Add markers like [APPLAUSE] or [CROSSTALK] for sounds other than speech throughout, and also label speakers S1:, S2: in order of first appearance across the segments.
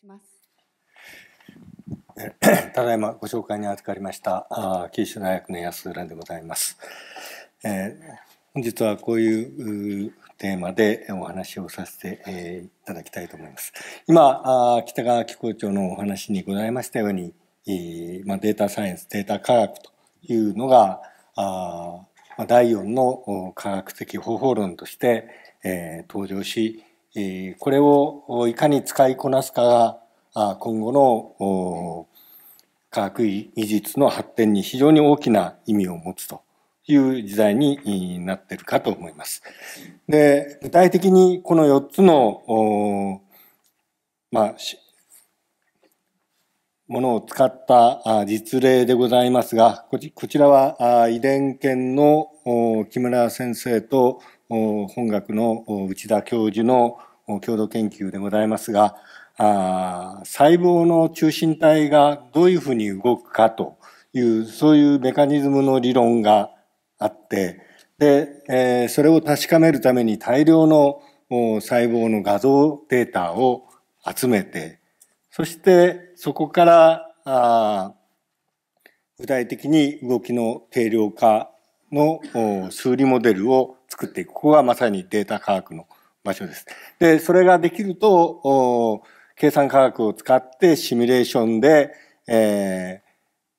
S1: します。[COUGHS] ただいまご紹介に預かりました九州大学の安浦でございます、えー、本日はこういうテーマでお話をさせて、えー、いただきたいと思います今あ北川機構長のお話にございましたように、えー、まあ、データサイエンスデータ科学というのがあま、第4の科学的方法論として、え登場しこれをいかに使いこなすかが今後の科学技術の発展に非常に大きな意味を持つという時代になってるかと思います。で具体的にこの4つのまあ、ものを使った実例でございますがこちらは遺伝研の木村先生と本学の内田教授の共同研究でございますがあ細胞の中心体がどういうふうに動くかというそういうメカニズムの理論があってで、えー、それを確かめるために大量の細胞の画像データを集めてそしてそこからあ具体的に動きの定量化の数理モデルを作っていく。ここがまさにデータ科学の場所です。で、それができると、計算科学を使ってシミュレーションで、えー、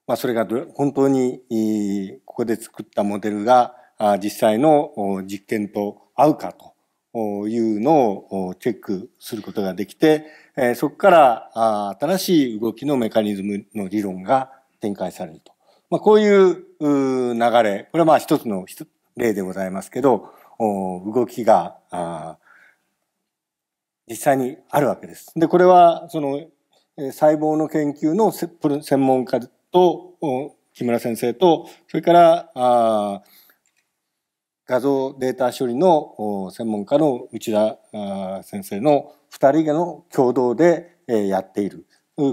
S1: まあ、それが本当にここで作ったモデルが実際の実験と合うかというのをチェックすることができて、そこから新しい動きのメカニズムの理論が展開されると。まあ、こういう流れ、これはまあ一つの例でございますけど、動きが実際にあるわけです。で、これはその細胞の研究の専門家と木村先生と、それから画像データ処理の専門家の内田先生の二人の共同でやっている。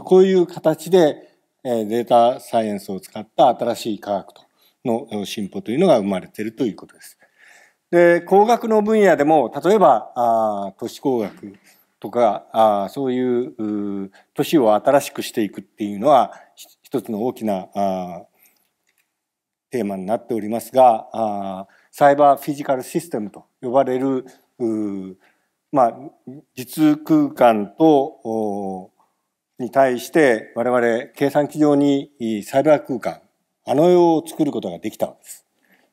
S1: こういう形でデータサイエンスを使った新しい科学との進歩というのが生まれているということです。で、工学の分野でも、例えば、あ都市工学とか、あそういう都市を新しくしていくっていうのは、一つの大きなあテーマになっておりますが、あサイバーフィジカルシステムと呼ばれる、まあ、実空間とに対して我々計算機上にサイバー空間、あの世を作ることができたわけです。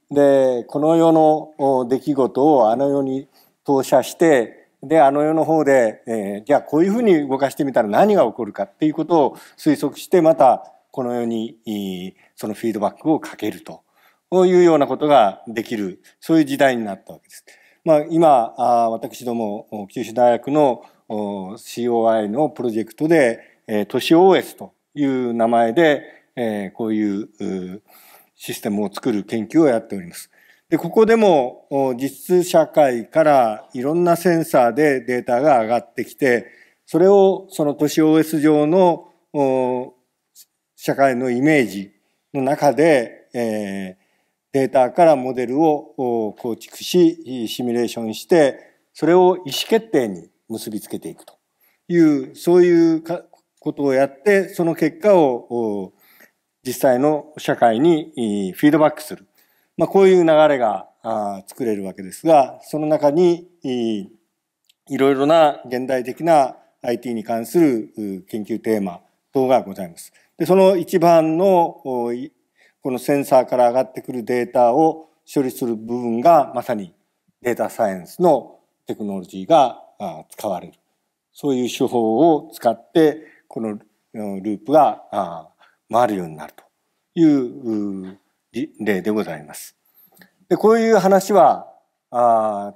S1: で、この世の出来事をあの世に投射して、で、あの世の方で、えー、じゃあこういうふうに動かしてみたら何が起こるかっていうことを推測して、またこの世にそのフィードバックをかけるというようなことができる、そういう時代になったわけです。まあ、今、私ども、九州大学の COI のプロジェクトで、え都市 OS という名前で、えこういうシステムを作る研究をやっております。で、ここでも実社会からいろんなセンサーでデータが上がってきて、それをその都市 OS 上の社会のイメージの中で、えデータからモデルを構築し、シミュレーションして、それを意思決定に結びつけていくという、そういうことをやって、その結果を実際の社会にフィードバックする。まあ、こういう流れが作れるわけですが、その中にいろいろな現代的な IT に関する研究テーマ等がございます。で、その一番のこのセンサーから上がってくるデータを処理する部分がまさにデータサイエンスのテクノロジーが使われる。そういう手法を使ってこのループが回るようになるという例でございます。でこういう話はあ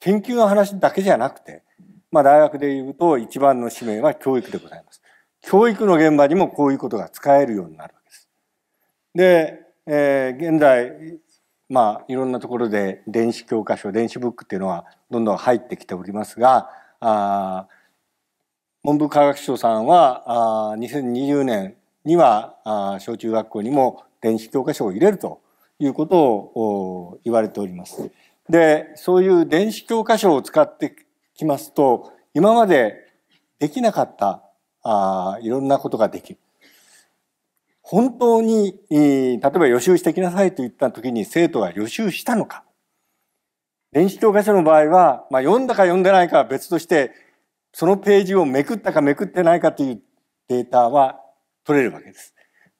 S1: 研究の話だけじゃなくて、まあ、大学でいうと一番の使命は教育でございます。教育の現場にもこういうことが使えるようになるわけです。で、えー、現在まあいろんなところで電子教科書電子ブックっていうのはどんどん入ってきておりますがあ文部科学省さんはあ2020年にはあ小中学校にも電子教科書を入れるということを言われております。でそういう電子教科書を使ってきますと今までできなかったあいろんなことができる。本当に、例えば予習してきなさいと言った時に生徒が予習したのか。電子教科書の場合は、まあ、読んだか読んでないかは別として、そのページをめくったかめくってないかというデータは取れるわけです。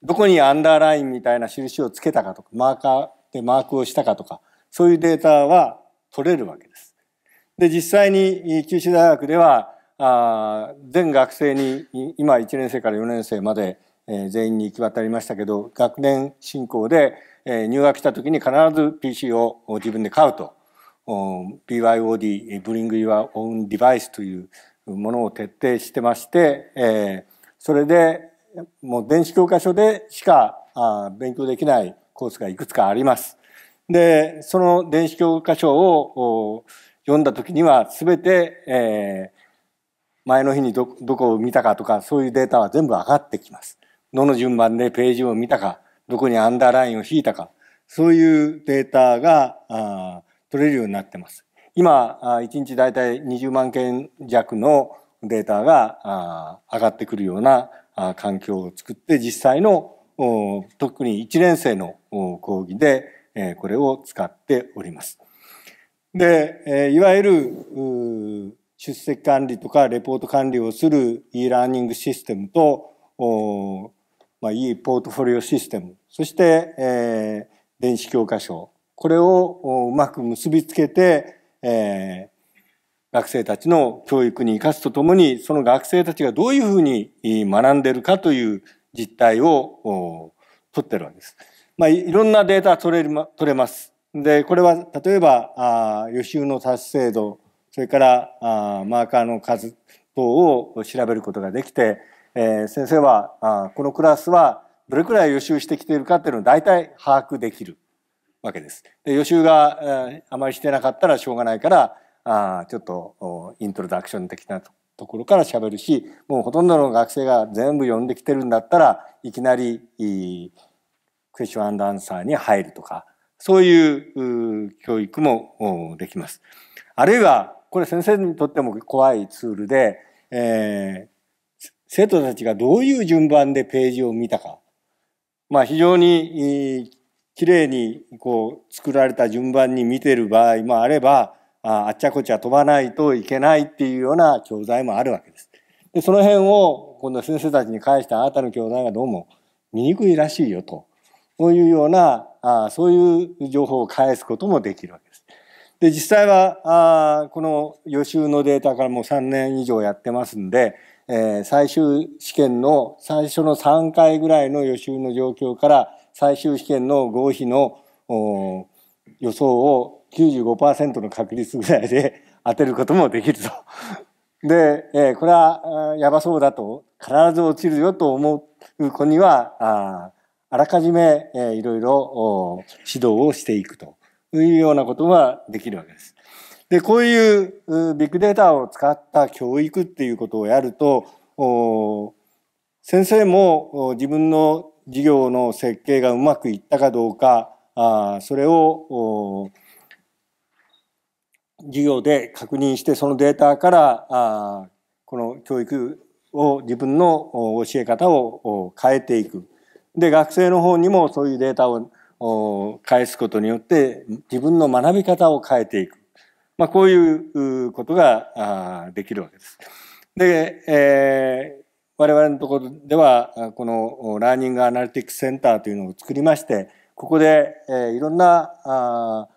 S1: どこにアンダーラインみたいな印をつけたかとか、マーカーでマークをしたかとか、そういうデータは取れるわけです。で、実際に九州大学では、あ全学生に今1年生から4年生まで、えー、全員に行き渡りましたけど学年進行で、えー、入学した時に必ず PC を自分で買うと BYOD ブリング・ w n オン・デバイスという、ものを徹底してまして、えー、それでもう電子教科書でしかあ勉強できないコースがいくつかあります。でその電子教科書を読んだ時には全て、えー、前の日にどどこを見たかとかそういうデータは全部上がってきます。どの順番でページを見たかどこにアンダーラインを引いたかそういうデータがあ取れるようになってます。今、1日大体20万件弱のデータが上がってくるような環境を作って、実際の特に1年生の講義でこれを使っております。で、いわゆる出席管理とかレポート管理をする e ラーニングシステムと、まあ、e ポートフォリオシステム、そして、電子教科書、これをうまく結びつけて、えー、学生たちの教育に生かすとともに、その学生たちがどういうふうに学んでるかという実態を取ってるわけです。まあ、いろんなデータ取れ取れます。で、これは例えばあ予習の達成度、それからあマーカーの数等を調べることができて、えー、先生はあこのクラスはどれくらい予習してきているかっていうのを大体把握できる。わけです。で予習があまりしてなかったらしょうがないからあちょっとイントロダクション的なところからしゃべるしもうほとんどの学生が全部読んできてるんだったらいきなりクエスチョンアンアンサーに入るとかそういう教育もできます。あるいはこれ先生にとっても怖いツールで、えー、生徒たちがどういう順番でページを見たか、まあ、非常にきれいにこう作られた順番に見てる場合もあればあっちゃこっちゃ飛ばないといけないっていうような教材もあるわけです。でその辺を今度先生たちに返してあなたの教材がどうも見にくいらしいよとこういうようなあそういう情報を返すこともできるわけです。で実際はあこの予習のデータからもう3年以上やってますんで、えー、最終試験の最初の3回ぐらいの予習の状況から最終試験の合否の予想を95%の確率ぐらいで [LAUGHS] 当てることもできると。[LAUGHS] で、えー、これはやばそうだと必ず落ちるよと思う子にはああらかじめ、えー、いろいろ指導をしていくというようなことができるわけです。でこういうビッグデータを使った教育っていうことをやると先生も自分の事業の設計がうまくいったかどうかあそれを事業で確認してそのデータからあこの教育を自分の教え方を変えていく。で学生の方にもそういうデータを返すことによって自分の学び方を変えていく、まあ、こういうことができるわけです。で、えー我々のところでは、このラーニングアナリティクスセンターというのを作りまして、ここでいろんな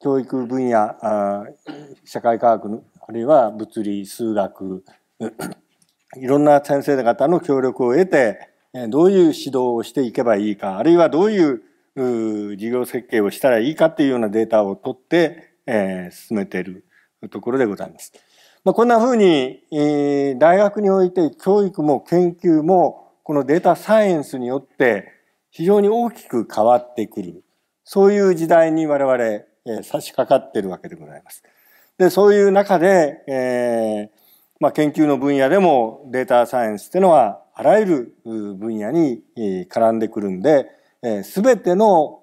S1: 教育分野、社会科学の、あるいは物理、数学、[COUGHS] いろんな先生方の協力を得て、どういう指導をしていけばいいか、あるいはどういう事業設計をしたらいいかっていうようなデータを取って、え進めているところでございます。まあ、こんなふうに、えー、大学において教育も研究もこのデータサイエンスによって非常に大きく変わってくるそういう時代に我々、えー、差し掛かってるわけでございます。でそういう中で、えーまあ、研究の分野でもデータサイエンスっていうのはあらゆる分野に絡んでくるんで、えー、ての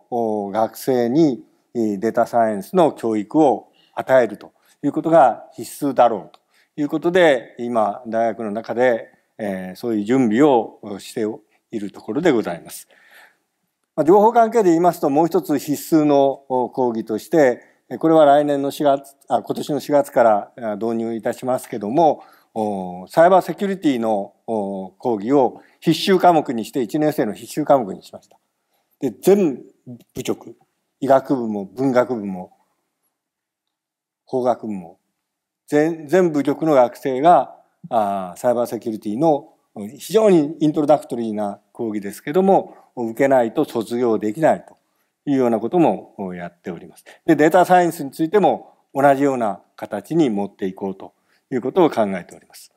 S1: 学生にデータサイエンスの教育を与えるということが必須だろうということで、今、大学の中で、えー、そういう準備をしているところでございます。まあ、情報関係で言いますと、もう一つ必須の講義として、これは来年の4月、あ今年の4月から導入いたしますけども、サイバーセキュリティの講義を必修科目にして1年生の必修科目にしました。で、全部直、医学部も文学部も法学部も全全部局の学生があサイバーセキュリティの非常にイントロダクトリーな講義ですけども受けないと卒業できないというようなこともやっております。でデータサイエンスについても同じような形に持っていこうということを考えております。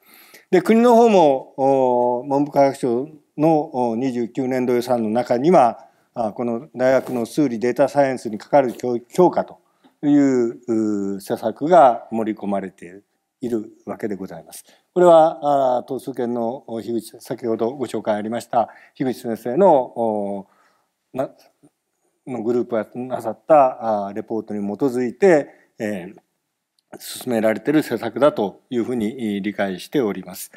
S1: で国の方も文部科学省の29年度予算の中にはこの大学の数理データサイエンスにかかる教育強化とという施策が盛り込まれているわけでございます。これは統数研の樋口先ほどご紹介ありました樋口先生のおなのグループがなさったあレポートに基づいて、えー、進められている施策だというふうに理解しております。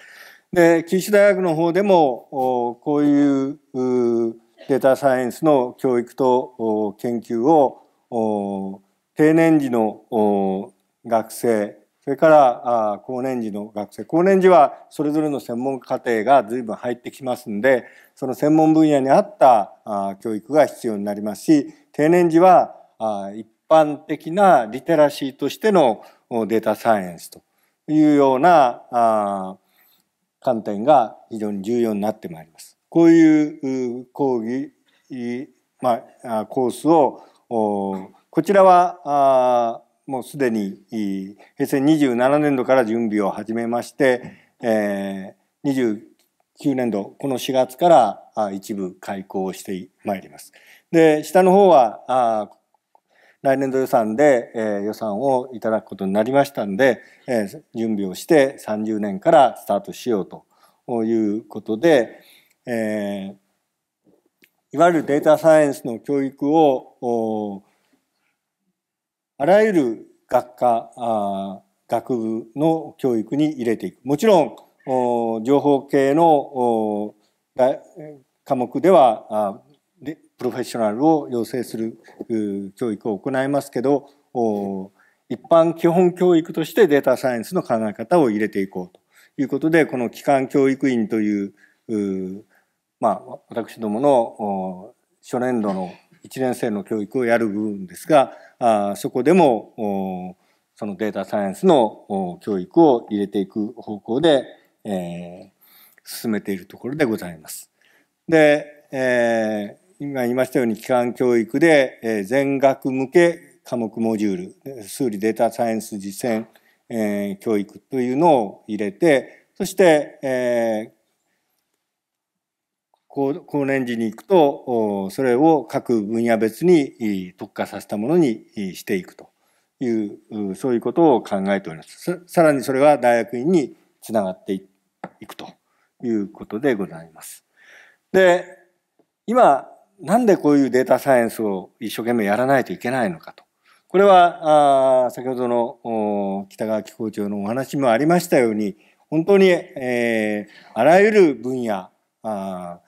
S1: で九州大学の方でもおこういううデータサイエンスの教育と研究をお定年時の学生それから高年時の学生高年時はそれぞれの専門課程が随分入ってきますんでその専門分野に合った教育が必要になりますし定年時は一般的なリテラシーとしてのデータサイエンスというような観点が非常に重要になってまいります。こういう講義、まあ、コースをこちらは、もうすでに平成27年度から準備を始めまして、えー、29年度、この4月から一部開校してまいります。で、下の方は、来年度予算で、えー、予算をいただくことになりましたんで、えー、準備をして30年からスタートしようということで、えー、いわゆるデータサイエンスの教育をあらゆる学科あ学部の教育に入れていくもちろん情報系の科目ではでプロフェッショナルを養成する教育を行いますけど一般基本教育としてデータサイエンスの考え方を入れていこうということでこの基幹教育院というまあ私どもの初年度の1年生の教育をやる部分ですが、あそこでも、そのデータサイエンスの教育を入れていく方向で、えー、進めているところでございます。で、えー、今言いましたように、基幹教育で、えー、全学向け科目モジュール、数理データサイエンス実践、えー、教育というのを入れて、そして、えー、高年時に行くと、それを各分野別に特化させたものにしていくという、そういうことを考えております。さらにそれは大学院につながっていくということでございます。で、今、なんでこういうデータサイエンスを一生懸命やらないといけないのかと。これは、あ先ほどの北川機構長のお話もありましたように、本当に、えー、あらゆる分野、あ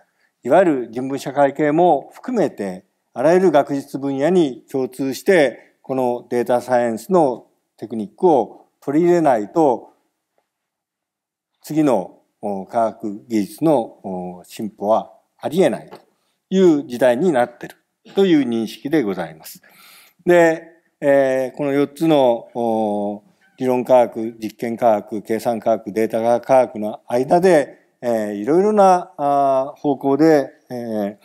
S1: いわゆる人文社会系も含めて、あらゆる学術分野に共通して、このデータサイエンスのテクニックを取り入れないと、次の科学技術の進歩はありえないという時代になってるという認識でございます。で、えー、この4つの理論科学、実験科学、計算科学、データ科学の間でえいろいろなあ方向で、えー、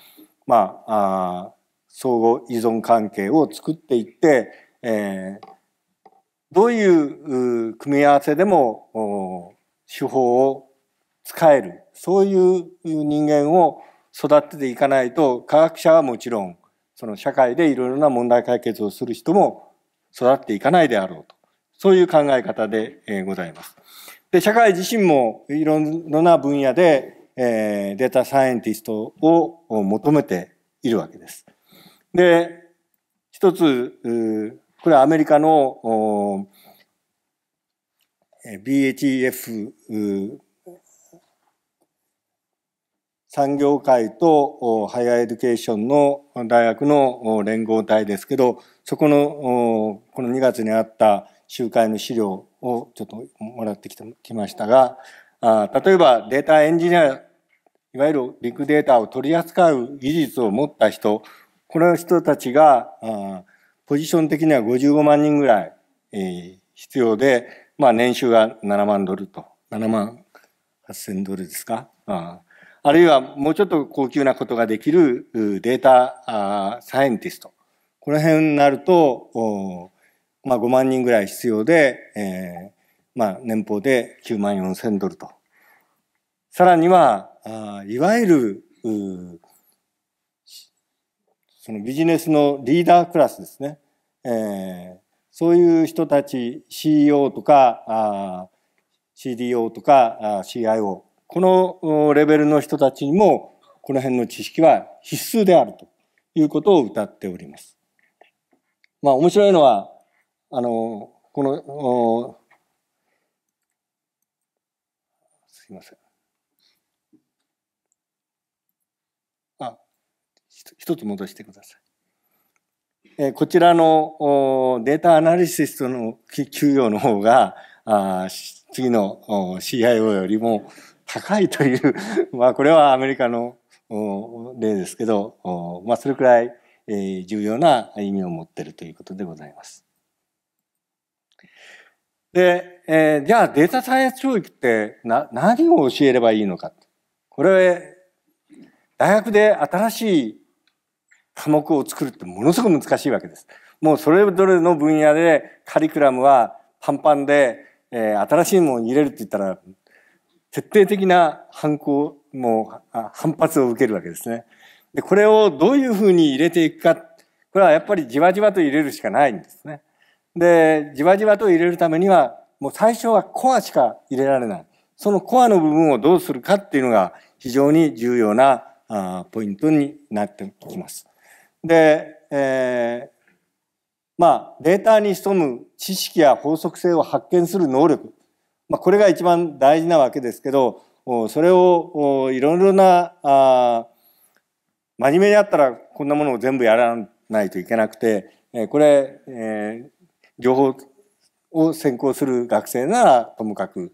S1: まあ相互依存関係を作っていって、えー、どういう組み合わせでも手法を使えるそういう人間を育てていかないと科学者はもちろんその社会でいろいろな問題解決をする人も育っていかないであろうとそういう考え方でございます。で、社会自身もいろんな分野で、えー、データサイエンティストを求めているわけです。で、一つ、これはアメリカの BHEF 産業界とハイアエデュケーションの大学の連合体ですけど、そこのこの2月にあった集会の資料をちょっともらってきてきましたが、あ例えばデータエンジニア、いわゆるビッグデータを取り扱う技術を持った人、この人たちが、あポジション的には55万人ぐらい、え必要で、まあ年収が7万ドルと、7万8000ドルですか。ああるいはもうちょっと高級なことができるデータサイエンティスト。この辺になると、まあ、5万人ぐらい必要で、えー、まあ、年俸で9万4千ドルと。さらには、あいわゆる、そのビジネスのリーダークラスですね。えー、そういう人たち、CEO とか、あ CDO とかあ CIO、このレベルの人たちにも、この辺の知識は必須であるということをたっております。まあ面白いのは、あのこのすいませんあ一つ戻してください。えこちらのデータアナリシストの給与の方があ次の CIO よりも高いという [LAUGHS] まあこれはアメリカの例ですけど、まあ、それくらい重要な意味を持っているということでございます。で、えー、じゃあデータサイエンス教育ってな、何を教えればいいのか。これ、大学で新しい科目を作るってものすごく難しいわけです。もうそれぞれの分野でカリクラムはパンパンで、えー、新しいものに入れるって言ったら、徹底的な反抗、もう反発を受けるわけですね。で、これをどういうふうに入れていくか、これはやっぱりじわじわと入れるしかないんですね。で、じわじわと入れるためには、もう最初はコアしか入れられない。そのコアの部分をどうするかっていうのが非常に重要なあポイントになってきます。で、えー、まあ、データに潜む知識や法則性を発見する能力。まあ、これが一番大事なわけですけど、それをいろいろなあ真面目にやったらこんなものを全部やらないといけなくて、えー、これ、えー、両方を専攻する学生ならともかく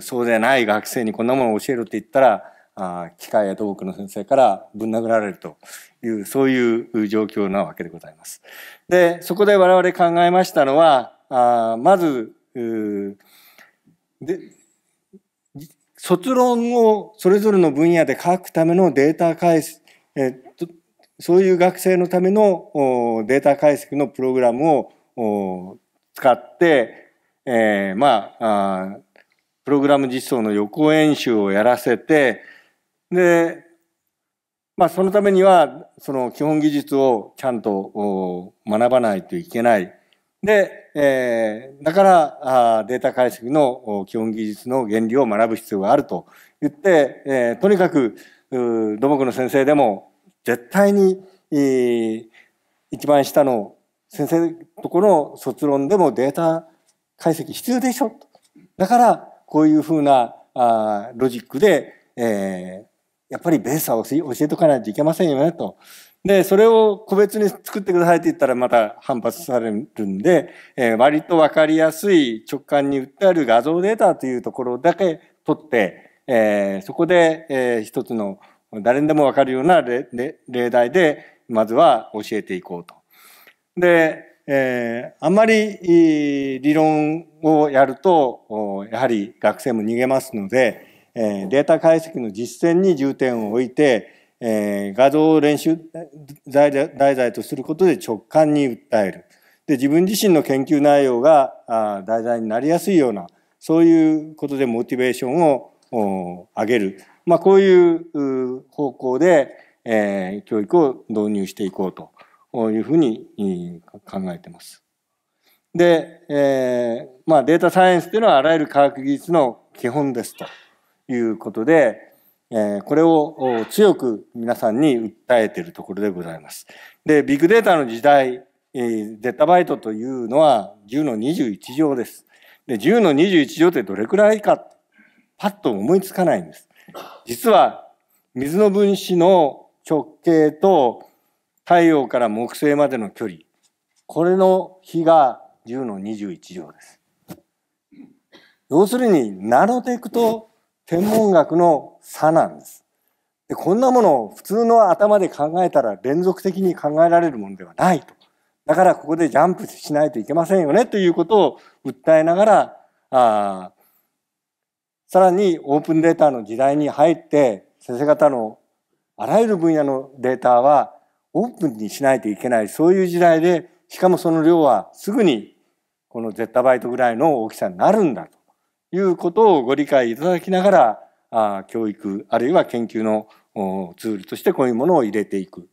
S1: そうでない学生にこんなものを教えろって言ったらあ機械や土木の先生からぶん殴られるというそういう状況なわけでございます。でそこで我々考えましたのはあまずで卒論をそれぞれの分野で書くためのデータ解析、えっと、そういう学生のためのデータ解析のプログラムを使って、えー、まあプログラム実装の予行演習をやらせて、で、まあそのためには、その基本技術をちゃんと学ばないといけない。で、えー、だからあデータ解析の基本技術の原理を学ぶ必要があると言って、えー、とにかく土木の先生でも絶対に、えー、一番下の先生のところの卒論でもデータ解析必要でしょと。だから、こういうふうなあロジックで、えー、やっぱりベースは教えとかないといけませんよねと。で、それを個別に作ってくださいって言ったらまた反発されるんで、えー、割とわかりやすい直感に訴える画像データというところだけ取って、えー、そこで、えー、一つの誰にでもわかるような例題で、まずは教えていこうと。で、えー、あんまり理論をやると、やはり学生も逃げますので、えー、データ解析の実践に重点を置いて、えー、画像を練習題材とすることで直感に訴える。で、自分自身の研究内容が題材になりやすいような、そういうことでモチベーションを上げる。まあ、こういう方向で、えー、教育を導入していこうというふうに考えてます。で、えー、まあ、データサイエンスというのはあらゆる科学技術の基本ですということで、えー、これを強く皆さんに訴えているところでございます。で、ビッグデータの時代、えー、デッタバイトというのは10の21乗です。で、10の21乗ってどれくらいか、パッと思いつかないんです。実は、水の分子の直径と太陽から木星までの距離これの比が10の21乗です。要するにナノテクと天文学の差なんです。でこんなものを普通の頭で考えたら連続的に考えられるものではないと。だからここでジャンプしないといけませんよねということを訴えながらあさらにオープンデータの時代に入って先生方のあらゆる分野のデータはオープンにしないといけない、そういう時代で、しかもその量はすぐにこのゼッタバイトぐらいの大きさになるんだということをご理解いただきながら、あ教育、あるいは研究のツールとしてこういうものを入れていく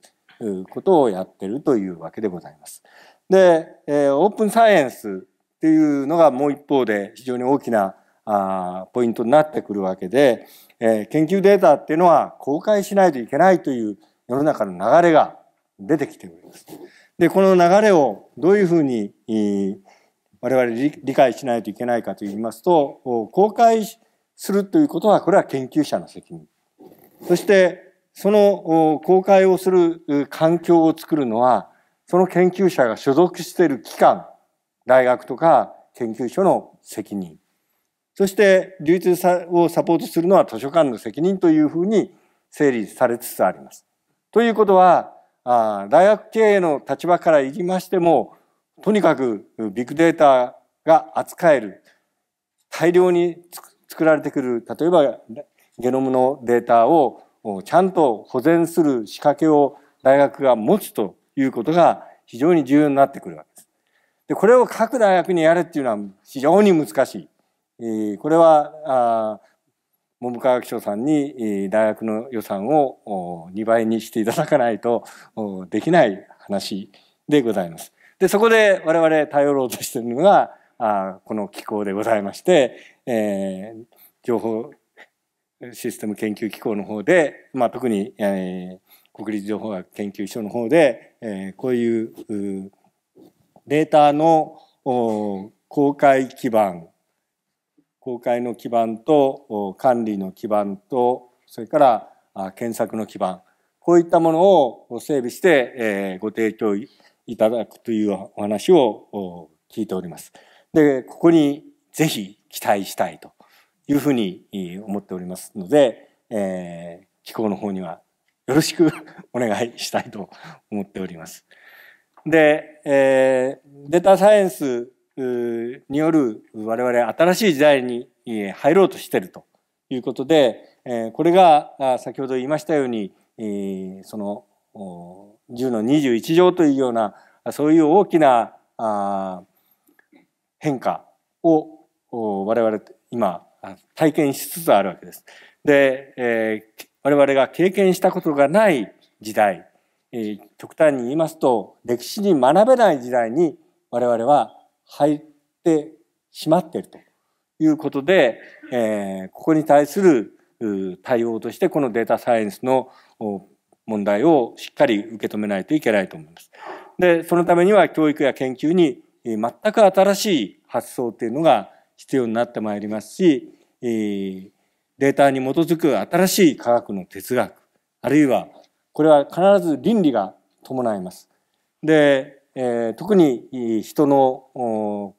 S1: ことをやってるというわけでございます。で、えオープンサイエンスっていうのがもう一方で非常に大きなあポイントになってくるわけで、え研究データっていうのは公開しないといけないという世の中の流れが出てきております。で、この流れをどういうふうに我々理解しないといけないかと言いますと、公開するということは、これは研究者の責任。そして、その公開をする環境を作るのは、その研究者が所属している機関、大学とか研究所の責任。そして、流通をサポートするのは図書館の責任というふうに整理されつつあります。ということは、あ大学経営の立場からいきましてもとにかくビッグデータが扱える大量に作られてくる例えばゲノムのデータをちゃんと保全する仕掛けを大学が持つということが非常に重要になってくるわけです。でこれを各大学にやれっていうのは非常に難しい。これは文部科学省さんに大学の予算を2倍にしていただかないとできない話でございます。でそこで我々頼ろうとしているのがあこの機構でございまして、えー、情報システム研究機構の方で、まあ、特に、えー、国立情報学研究所の方で、えー、こういうデータの公開基盤公開の基盤と管理の基盤とそれから検索の基盤こういったものを整備してご提供いただくというお話を聞いております。でここにぜひ期待したいというふうに思っておりますので、えー、機構の方にはよろしく [LAUGHS] お願いしたいと思っております。で、えー、データサイエンスによる我々新しい時代に入ろうとしているということでこれが先ほど言いましたようにその10の21条というようなそういう大きな変化を我々今体験しつつあるわけです。で、えー、我々が経験したことがない時代、え極端に言いますと歴史に学べない時代に我々は入ってしまっているということで、えー、ここに対する対応としてこのデータサイエンスの問題をしっかり受け止めないといけないと思います。で、そのためには教育や研究に全く新しい発想というのが必要になってまいりますし、えデータに基づく新しい科学の哲学、あるいはこれは必ず倫理が伴います。で、え特に人の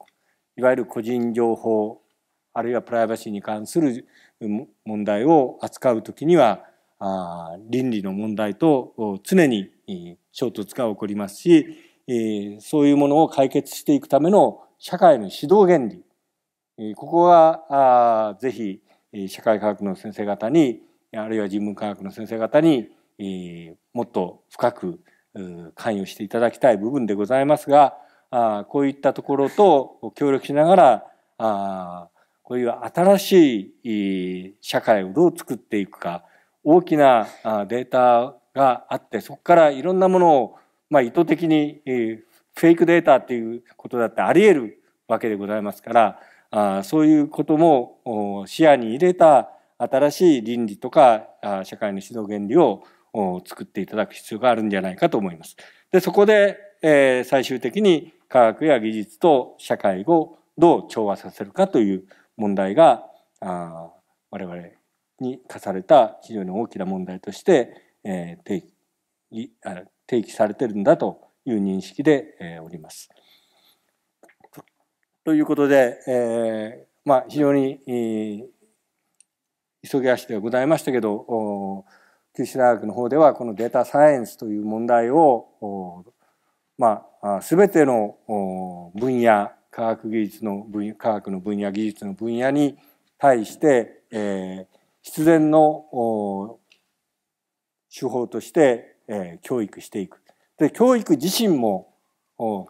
S1: いわゆる個人情報あるいはプライバシーに関する問題を扱うときには倫理の問題と常に衝突が起こりますしそういうものを解決していくための社会の指導原理ここはぜひ社会科学の先生方にあるいは人文科学の先生方にもっと深く関与していただきたい部分でございますがこういったところと協力しながらこういう新しい社会をどう作っていくか大きなデータがあってそこからいろんなものを、まあ、意図的にフェイクデータっていうことだってありえるわけでございますからそういうことも視野に入れた新しい倫理とか社会の指導原理を作っていただく必要があるんじゃないかと思います。で、そこで、えー、最終的に科学や技術と社会をどう調和させるかという問題が、あ我々に課された非常に大きな問題として、えー、提起提起されてるんだという認識で、えー、おります。ということで、えー、まあ、非常に、えー、急ぎ足ではございましたけど、九州大学の方ではこのデータサイエンスという問題をまあ全ての分野科学技術の分野科学の分野技術の分野に対して、えー、必然の手法として、えー、教育していく。で教育自身も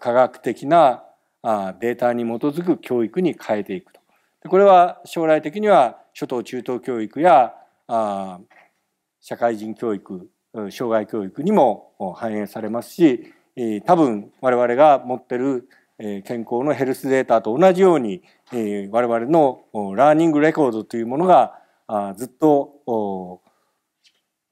S1: 科学的なあデータに基づく教育に変えていくと。でこれは将来的には初等中等教育やあ社会人教育障害教育にも反映されますし多分我々が持ってる健康のヘルスデータと同じように我々のラーニングレコードというものがずっと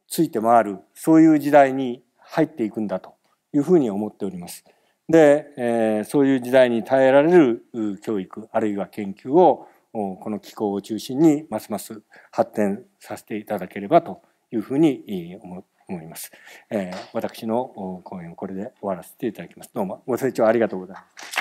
S1: ついて回るそういう時代に入っていくんだというふうに思っております。で、えそういう時代に耐えられる教育あるいは研究をこの機構を中心にますます発展させていただければというふうに思います。えー、私の講演をこれで終わらせていただきます。どうもご清聴ありがとうございます。